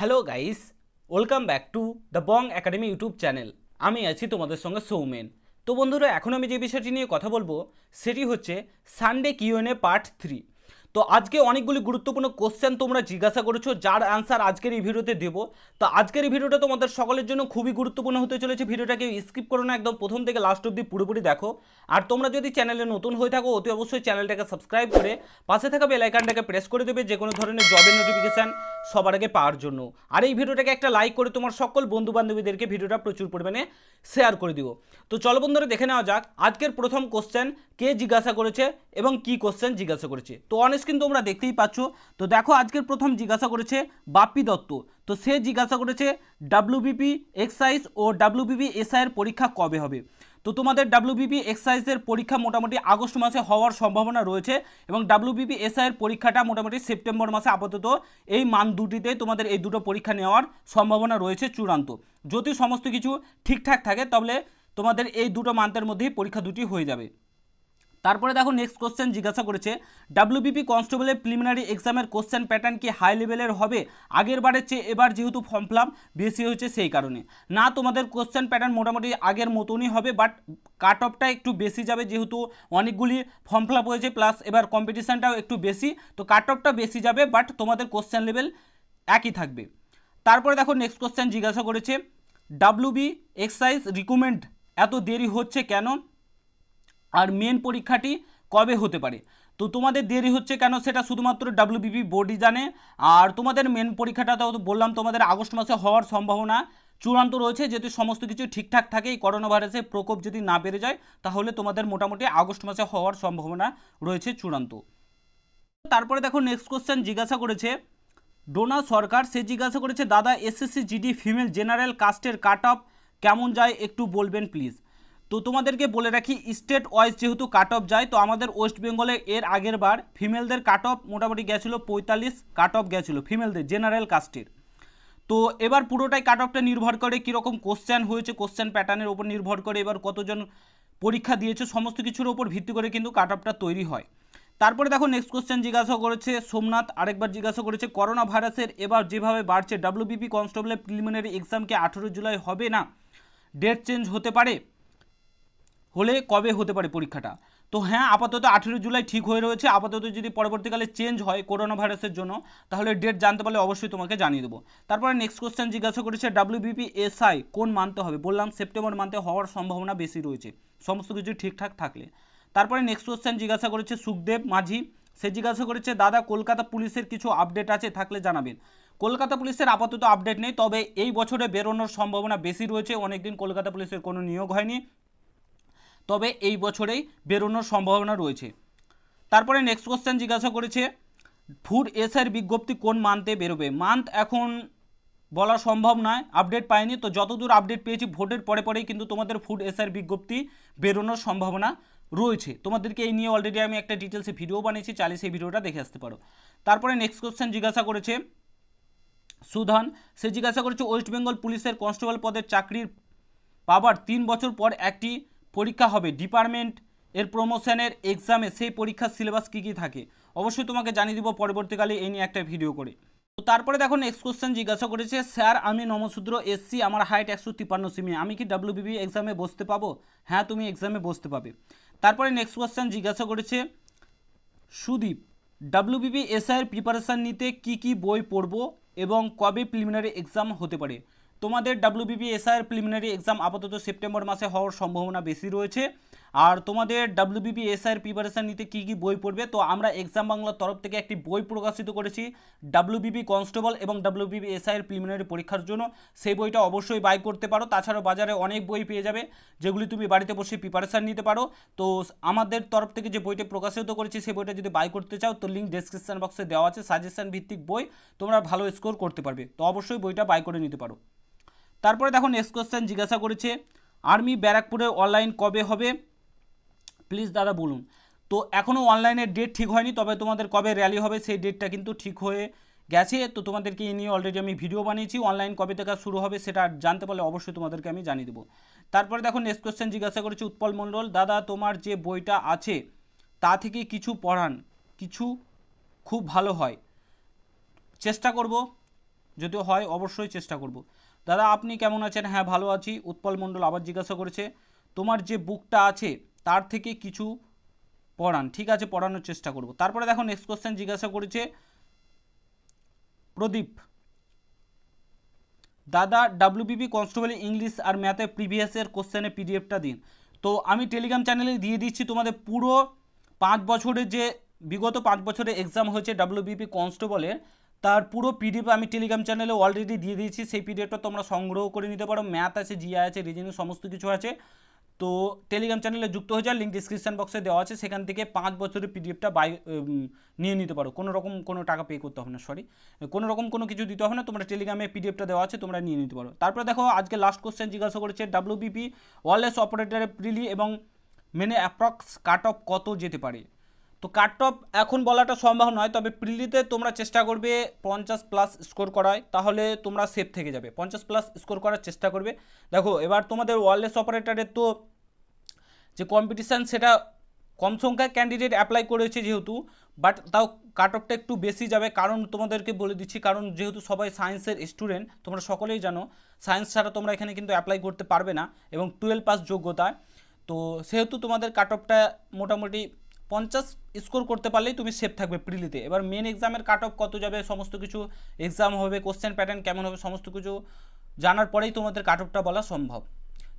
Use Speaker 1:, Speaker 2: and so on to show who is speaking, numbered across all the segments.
Speaker 1: hello guys welcome back to the Bong Academy YouTube channel আমি আছি তোমাদের সঙ্গে সৌমেন তো বন্ধুরা এখন আমি যে বিষয়টি নিয়ে কথা বলবো সেটি হচ্ছে সানডে কিউএনএ পার্ট থ্রি তো আজকে অনেকগুলি গুরুত্বপূর্ণ কোশ্চেন তোমরা জিজ্ঞাসা করেছো যার অ্যান্সার আজকের এই ভিডিওতে দেবো তো আজকের এই ভিডিওটা তোমাদের সকলের জন্য খুবই গুরুত্বপূর্ণ হতে চলেছে ভিডিওটাকে স্কিপ করো না একদম প্রথম থেকে লাস্ট অব্দি পুরোপুরি দেখো আর তোমরা যদি চ্যানেলে নতুন হয়ে থাকো অতি অবশ্যই চ্যানেলটাকে সাবস্ক্রাইব করে পাশে থাকা বেলাইকানটাকে প্রেস করে দেবে যে কোনো ধরনের জবের নোটিফিকেশান সবার আগে পাওয়ার জন্য আর এই ভিডিওটাকে একটা লাইক করে তোমার সকল বন্ধু বান্ধবীদেরকে ভিডিওটা প্রচুর পরিমাণে শেয়ার করে দিও তো চলো বন্ধুরা দেখে নেওয়া যাক আজকের প্রথম কোশ্চেন কে জিজ্ঞাসা করেছে এবং কি কোশ্চেন জিজ্ঞাসা করেছে তো অনেক কিন্তু তোমরা দেখতেই পাচ্ছ তো দেখো আজকের প্রথম জিজ্ঞাসা করেছে বাপ্পি দত্ত তো সে জিজ্ঞাসা করেছে ডাব্লিউবিপি এক্সাইজ ও ডাব্লিউবিপি এসআইয়ের পরীক্ষা কবে হবে তো তোমাদের ডাব্লিউবিপি এক্সাইজের পরীক্ষা মোটামুটি আগস্ট মাসে হওয়ার সম্ভাবনা রয়েছে এবং ডাব্লিউবিপি এসআইয়ের পরীক্ষাটা মোটামুটি সেপ্টেম্বর মাসে আপাতত এই মান দুটিতে তোমাদের এই দুটো পরীক্ষা নেওয়ার সম্ভাবনা রয়েছে চূড়ান্ত যদি সমস্ত কিছু ঠিকঠাক থাকে তাহলে তোমাদের এই দুটো মান্থের মধ্যেই পরীক্ষা দুটি হয়ে যাবে তারপরে দেখো নেক্সট কোশ্চেন জিজ্ঞাসা করেছে ডাব্লিউবিপি কনস্টেবলের প্রিলিমিনারি এক্সামের কোশ্চেন প্যাটার্ন কি হাই লেভেলের হবে আগের বারের চেয়ে এবার যেহেতু ফর্ম ফিলাম বেশি হয়েছে সেই কারণে না তোমাদের কোশ্চেন প্যাটার্ন মোটামুটি আগের মতনই হবে বাট কাট অফটা একটু বেশি যাবে যেহেতু অনেকগুলি ফর্ম ফিলাপ হয়েছে প্লাস এবার কম্পিটিশানটাও একটু বেশি তো কাট অফটা বেশি যাবে বাট তোমাদের কোশ্চেন লেভেল একই থাকবে তারপরে দেখো নেক্সট কোশ্চেন জিজ্ঞাসা করেছে ডাব্লিউবি এক্সারসাইজ রিকমেন্ড এত দেরি হচ্ছে কেন আর মেন পরীক্ষাটি কবে হতে পারে তো তোমাদের দেরি হচ্ছে কেন সেটা শুধুমাত্র ডাব্লিউবিপি বোর্ডই জানে আর তোমাদের মেন পরীক্ষাটা তো বললাম তোমাদের আগস্ট মাসে হওয়ার সম্ভাবনা চূড়ান্ত রয়েছে যেহেতু সমস্ত কিছু ঠিকঠাক থাকে এই করোনা ভাইরাসের প্রকোপ যদি না বেড়ে যায় তাহলে তোমাদের মোটামুটি আগস্ট মাসে হওয়ার সম্ভাবনা রয়েছে চূড়ান্ত তারপরে দেখো নেক্সট কোশ্চেন জিজ্ঞাসা করেছে ডোনা সরকার সে জিজ্ঞাসা করেছে দাদা এসএসসি জিডি ফিমেল জেনারেল কাস্টের কাট অফ কেমন যায় একটু বলবেন প্লিজ তো তোমাদেরকে বলে রাখি স্টেট ওয়াইজ যেহেতু কাট অফ যায় তো আমাদের ওয়েস্ট বেঙ্গলে এর আগের বার ফিমেলদের কাট অফ মোটামুটি গেছিলো পঁয়তাল্লিশ কাট অফ গেছিলো ফিমেলদের জেনারেল কাস্টের তো এবার পুরোটাই কাট অফটা নির্ভর করে কীরকম কোশ্চেন হয়েছে কোশ্চেন প্যাটার্নের ওপর নির্ভর করে এবার কতজন পরীক্ষা দিয়েছে সমস্ত কিছুর ওপর ভিত্তি করে কিন্তু কাট অফটা তৈরি হয় তারপরে দেখো নেক্সট কোশ্চেন জিজ্ঞাসা করেছে সোমনাথ আরেকবার জিজ্ঞাসা করেছে করোনা ভাইরাসের এবার যেভাবে বাড়ছে ডাব্লিউবিপি কনস্টেবলের প্রিলিমিনারি এক্সাম কি আঠেরো জুলাই হবে না ডেট চেঞ্জ হতে পারে হলে কবে হতে পারে পরীক্ষাটা তো হ্যাঁ আপাতত আঠেরো জুলাই ঠিক হয়ে রয়েছে আপাতত যদি পরবর্তীকালে চেঞ্জ হয় করোনা ভাইরাসের জন্য তাহলে ডেট জানতে পারলে অবশ্যই তোমাকে জানিয়ে দেবো তারপরে নেক্সট কোয়েশ্চেন জিজ্ঞাসা করেছে ডাব্লিউবিপি এসআই কোন মানতে হবে বললাম সেপ্টেম্বর মানতে হওয়ার সম্ভাবনা বেশি রয়েছে সমস্ত কিছু ঠিকঠাক থাকলে তারপরে নেক্সট কোশ্চেন জিজ্ঞাসা করেছে সুখদেব মাঝি সে জিজ্ঞাসা করেছে দাদা কলকাতা পুলিশের কিছু আপডেট আছে থাকলে জানাবেন কলকাতা পুলিশের আপাতত আপডেট নেই তবে এই বছরে বেরোনোর সম্ভাবনা বেশি রয়েছে অনেকদিন কলকাতা পুলিশের কোনো নিয়োগ হয়নি তবে এই বছরেই বেরোনোর সম্ভাবনা রয়েছে তারপরে নেক্সট কোশ্চেন জিজ্ঞাসা করেছে ফুড এসের বিজ্ঞপ্তি কোন মান্থে বেরোবে মান্থ এখন বলা সম্ভব নয় আপডেট পায়নি তো যতদূর আপডেট পেয়েছি ভোটের পরে পরেই কিন্তু তোমাদের ফুড এসআর বিজ্ঞপ্তি বেরোনোর সম্ভাবনা রয়েছে তোমাদেরকে এই নিয়ে অলরেডি আমি একটা ডিটেলসে ভিডিও বানিয়েছি চাইলে সেই ভিডিওটা দেখে আসতে পারো তারপরে নেক্সট কোশ্চেন জিজ্ঞাসা করেছে সুধান সে জিজ্ঞাসা করেছে ওয়েস্ট বেঙ্গল পুলিশের কনস্টেবল পদের চাকরির পাবার তিন বছর পর একটি পরীক্ষা হবে ডিপার্টমেন্ট এর প্রমোশনের এক্সামে সেই পরীক্ষার সিলেবাস কী কী থাকে অবশ্যই তোমাকে জানিয়ে দিব পরবর্তীকালে এই নিয়ে একটা ভিডিও করে তো তারপরে দেখো নেক্সট কোশ্চেন জিজ্ঞাসা করেছে স্যার আমি নমসূদ্র এসসি আমার হাইট একশো তিপ্পান্ন সিমি আমি কি ডাব্লিউবিবি এক্সামে বসতে পাবো হ্যাঁ তুমি এক্সামে বসতে পাবে তারপরে নেক্সট কোশ্চেন জিজ্ঞাসা করেছে সুদীপ ডাব্লিউবিবি এসআইয়ের প্রিপারেশান নিতে কি কি বই পড়ব এবং কবে প্রিলিমিনারি এক্সাম হতে পারে তোমাদের ডাব্লিউবিবি এসআইয়ের প্রিলিমিনারি এক্সাম আপাতত সেপ্টেম্বর মাসে হওয়ার সম্ভাবনা বেশি রয়েছে আর তোমাদের ডাব্লিউবিবি এসআইয়ের প্রিপারেশান নিতে কী কী বই পড়বে তো আমরা এক্সাম বাংলার তরফ থেকে একটি বই প্রকাশিত করেছি ডাব্লিউবিবি কনস্টেবল এবং ডাব্লিউবিবি এসআইয়ের প্রিলিমিনারি পরীক্ষার জন্য সেই বইটা অবশ্যই বাই করতে পারো তাছাড়াও বাজারে অনেক বই পেয়ে যাবে যেগুলি তুমি বাড়িতে বসে প্রিপারেশান নিতে পারো তো আমাদের তরফ থেকে যে বইটা প্রকাশিত করেছি সেই বইটা যদি বাই করতে চাও তো লিঙ্ক ডিসক্রিপশান বক্সে দেওয়া আছে সাজেশান ভিত্তিক বই তোমরা ভালো স্কোর করতে পারবে তো অবশ্যই বইটা বাই করে নিতে পারো তারপরে দেখো নেক্সট কোশ্চেন জিজ্ঞাসা করেছে আর্মি ব্যারাকপুরে অনলাইন কবে হবে প্লিজ দাদা বলুন তো এখনও অনলাইনের ডেট ঠিক হয়নি তবে তোমাদের কবে র্যালি হবে সেই ডেটটা কিন্তু ঠিক হয়ে গেছে তো তোমাদেরকে এই নিয়ে অলরেডি আমি ভিডিও বানিয়েছি অনলাইন কবে থেকে শুরু হবে সেটা জানতে পারলে অবশ্যই তোমাদেরকে আমি জানিয়ে দেবো তারপরে দেখো নেক্সট কোশ্চেন জিজ্ঞাসা করেছি উৎপল মণ্ডল দাদা তোমার যে বইটা আছে তা থেকে কিছু পড়ান কিছু খুব ভালো হয় চেষ্টা করব যদিও হয় অবশ্যই চেষ্টা করব দাদা আপনি কেমন আছেন হ্যাঁ ভালো আছি উৎপল মণ্ডল আবার জিজ্ঞাসা করেছে তোমার যে বুকটা আছে তার থেকে কিছু পড়ান ঠিক আছে পড়ানোর চেষ্টা করব তারপরে দেখো নেক্সট কোশ্চেন জিজ্ঞাসা করেছে প্রদীপ দাদা ডাব্লিউবিপি কনস্টেবল ইংলিশ আর ম্যাথে প্রিভিয়াসের কোশ্চেনে পিডিএফটা দিন তো আমি টেলিগ্রাম চ্যানেলে দিয়ে দিচ্ছি তোমাদের পুরো পাঁচ বছরের যে বিগত পাঁচ বছরের এক্সাম হয়েছে ডাব্লিউবিপি কনস্টেবলের তার পুরো পিডিএফ আমি টেলিগ্রাম চ্যানেলে অলরেডি দিয়ে দিয়েছি সেই পিডিএফটা তোমরা সংগ্রহ করে নিতে পারো ম্যাথ আছে জিয়া আছে রিজনিং সমস্ত কিছু আছে তো টেলিগ্রাম চ্যানেলে যুক্ত হয়ে যাও লিঙ্ক ডিসক্রিপশান বক্সে দেওয়া আছে সেখান থেকে পাঁচ বছরের পিডিএফটা বাই নিয়ে নিতে পারো কোনো রকম কোনো টাকা পে করতে হবে না সরি কোনো রকম কোনো কিছু দিতে হবে না তোমরা টেলিগ্রামে পিডিএফটা দেওয়া আছে তোমরা নিয়ে নিতে পারো তারপরে দেখো আজকে লাস্ট কোশ্চেন জিজ্ঞাসা করেছে ডাব্লিউবিপি ওয়ারলেস অপারেটারের প্রিলি এবং মেনে অ্যাপ্রক্স কাট অফ কত যেতে পারে তো কাট অফ এখন বলাটা সম্ভব নয় তবে প্রিলিতে তোমরা চেষ্টা করবে পঞ্চাশ প্লাস স্কোর করায় তাহলে তোমরা সেফ থেকে যাবে পঞ্চাশ প্লাস স্কোর করার চেষ্টা করবে দেখো এবার তোমাদের ওয়ারলেস অপারেটারের তো যে কম্পিটিশান সেটা কম সংখ্যায় ক্যান্ডিডেট অ্যাপ্লাই করেছে যেহেতু বাট তাও কাট অফটা একটু বেশি যাবে কারণ তোমাদেরকে বলে দিচ্ছি কারণ যেহেতু সবাই সায়েন্সের স্টুডেন্ট তোমরা সকলেই জানো সায়েন্স ছাড়া তোমরা এখানে কিন্তু অ্যাপ্লাই করতে পারবে না এবং টুয়েলভ পাস যোগ্যতায় তো সেহেতু তোমাদের কাট অফটা মোটামুটি পঞ্চাশ স্কোর করতে পারলেই তুমি সেফ থাকবে প্রিলিতে এবার মেন এক্সামের কাট অফ কত যাবে সমস্ত কিছু এক্সাম হবে কোশ্চেন প্যাটার্ন কেমন হবে সমস্ত কিছু জানার পরেই তোমাদের কাট অফটা বলা সম্ভব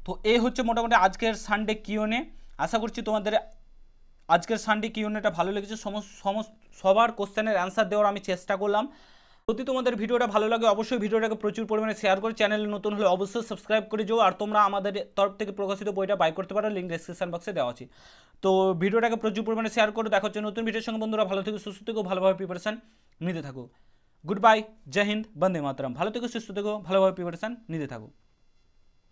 Speaker 1: তো এই হচ্ছে মোটামুটি আজকের সানডে কিওনে আশা করছি তোমাদের আজকের সানডে কিউনেটা ভালো লেগেছে সমস্ত সবার কোশ্চেনের অ্যান্সার দেওয়ার আমি চেষ্টা করলাম যদি তোমাদের ভিডিওটা ভালো লাগে অবশ্যই ভিডিওটাকে প্রচুর পরিমাণে শেয়ার করে চ্যানেল নতুন হলে অবশ্যই সাবস্ক্রাইব করে যাও আর তোমরা আমাদের তরফ থেকে প্রকাশিত বইটা বাই করতে পারো লিঙ্ক ডিসক্রিপশন বক্সে দেওয়া আছে তো ভিডিওটাকে প্রচুর পরিমাণে শেয়ার করে দেখা হচ্ছে নতুন ভিডিওর সঙ্গে বন্ধুরা ভালো থেকে সুস্থ থেকেও ভালোভাবে প্রিপারেশান নিতে থাকো গুড বাই জয় হিন্দ বন্দে মাতরম ভালো থেকে সুস্থ থেকেও ভালোভাবে প্রিপারেশান নিতে থাকো